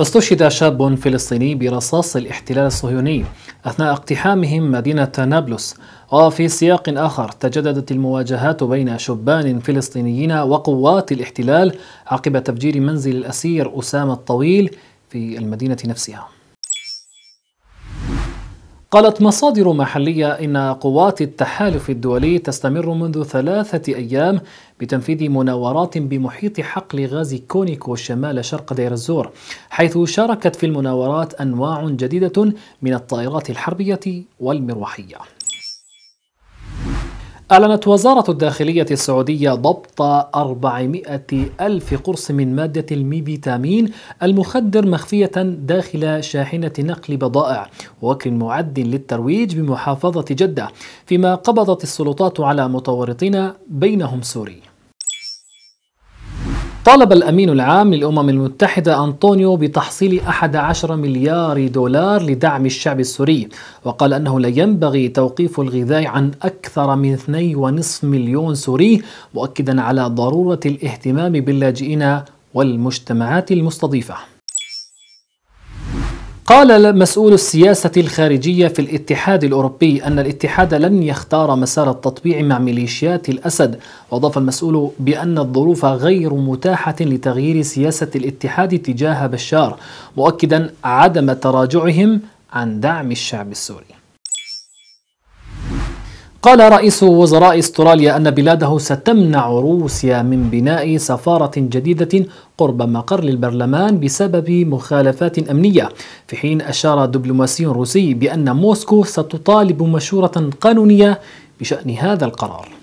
استشهد شاب فلسطيني برصاص الاحتلال الصهيوني أثناء اقتحامهم مدينة نابلس وفي سياق آخر تجددت المواجهات بين شبان فلسطينيين وقوات الاحتلال عقب تفجير منزل الأسير أسامة الطويل في المدينة نفسها قالت مصادر محلية إن قوات التحالف الدولي تستمر منذ ثلاثة أيام بتنفيذ مناورات بمحيط حقل غاز كونيكو شمال شرق دير الزور حيث شاركت في المناورات أنواع جديدة من الطائرات الحربية والمروحية أعلنت وزارة الداخلية السعودية ضبط 400 ألف قرص من مادة الميبيتامين المخدر مخفية داخل شاحنة نقل بضائع ووكر معد للترويج بمحافظة جدة فيما قبضت السلطات على متورطين بينهم سوري طالب الأمين العام للأمم المتحدة أنطونيو بتحصيل 11 مليار دولار لدعم الشعب السوري وقال أنه لا ينبغي توقيف الغذاء عن أكثر من 2.5 مليون سوري مؤكدا على ضرورة الاهتمام باللاجئين والمجتمعات المستضيفة قال مسؤول السياسة الخارجية في الاتحاد الأوروبي أن الاتحاد لن يختار مسار التطبيع مع ميليشيات الأسد وأضاف المسؤول بأن الظروف غير متاحة لتغيير سياسة الاتحاد تجاه بشار مؤكدا عدم تراجعهم عن دعم الشعب السوري قال رئيس وزراء استراليا أن بلاده ستمنع روسيا من بناء سفارة جديدة قرب مقر البرلمان بسبب مخالفات أمنية في حين أشار دبلوماسي روسي بأن موسكو ستطالب مشورة قانونية بشأن هذا القرار